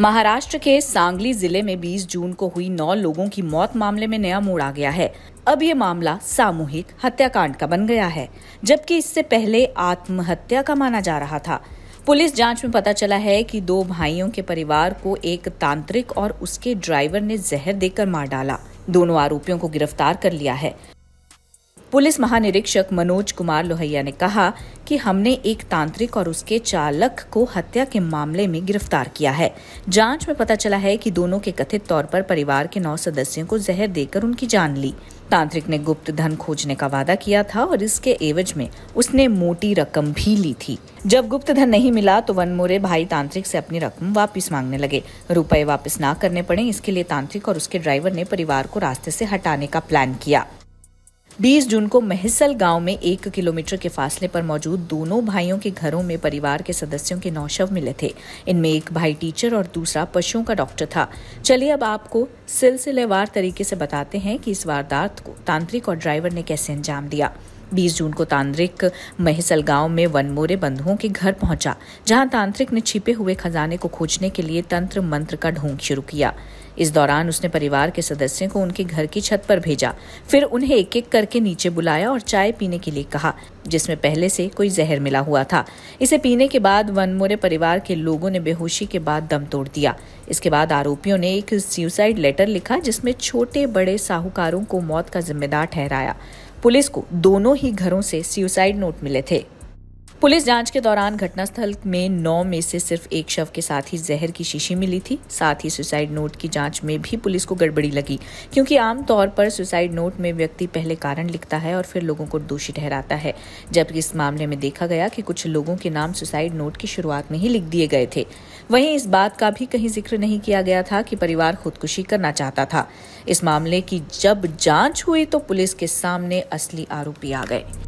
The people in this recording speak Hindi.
महाराष्ट्र के सांगली जिले में 20 जून को हुई नौ लोगों की मौत मामले में नया मोड़ आ गया है अब ये मामला सामूहिक हत्याकांड का बन गया है जबकि इससे पहले आत्महत्या का माना जा रहा था पुलिस जांच में पता चला है कि दो भाइयों के परिवार को एक तांत्रिक और उसके ड्राइवर ने जहर देकर मार डाला दोनों आरोपियों को गिरफ्तार कर लिया है पुलिस महानिरीक्षक मनोज कुमार लोहैया ने कहा कि हमने एक तांत्रिक और उसके चालक को हत्या के मामले में गिरफ्तार किया है जांच में पता चला है कि दोनों के कथित तौर पर परिवार के नौ सदस्यों को जहर देकर उनकी जान ली तांत्रिक ने गुप्त धन खोजने का वादा किया था और इसके एवज में उसने मोटी रकम भी ली थी जब गुप्त धन नहीं मिला तो वनमोरे भाई तांत्रिक से अपनी रकम वापस मांगने लगे रुपए वापस ना करने पड़े इसके लिए तांत्रिक और उसके ड्राइवर ने परिवार को रास्ते से हटाने का प्लान किया 20 जून को महसल गांव में एक किलोमीटर के फासले पर मौजूद दोनों भाइयों के घरों में परिवार के सदस्यों के नौशव मिले थे इनमें एक भाई टीचर और दूसरा पशुओं का डॉक्टर था चलिए अब आपको सिलसिलेवार तरीके से बताते हैं कि इस वारदात को तांत्रिक और ड्राइवर ने कैसे अंजाम दिया बीस जून को तांत्रिक महसल गांव में वनमोरे बंधुओं के घर पहुंचा जहां तांत्रिक ने छिपे हुए खजाने को खोजने के लिए तंत्र मंत्र का ढोंग शुरू किया इस दौरान उसने परिवार के सदस्यों को उनके घर की छत पर भेजा फिर उन्हें एक एक करके नीचे बुलाया और चाय पीने के लिए कहा जिसमें पहले से कोई जहर मिला हुआ था इसे पीने के बाद वनमोरे परिवार के लोगों ने बेहोशी के बाद दम तोड़ दिया इसके बाद आरोपियों ने एक सुसाइड लेटर लिखा जिसमें छोटे बड़े साहूकारों को मौत का जिम्मेदार ठहराया पुलिस को दोनों ही घरों से सुसाइड नोट मिले थे पुलिस जांच के दौरान घटनास्थल में नौ में से सिर्फ एक शव के साथ ही जहर की शीशी मिली थी साथ ही सुसाइड नोट की जांच में भी पुलिस को गड़बड़ी लगी क्योंकि आमतौर पर सुसाइड नोट में व्यक्ति पहले कारण लिखता है और फिर लोगों को दोषी ठहराता है जबकि इस मामले में देखा गया कि कुछ लोगों के नाम सुसाइड नोट की शुरुआत में ही लिख दिए गए थे वहीं इस बात का भी कहीं जिक्र नहीं किया गया था कि परिवार खुदकुशी करना चाहता था इस मामले की जब जांच हुई तो पुलिस के सामने असली आरोपी आ गए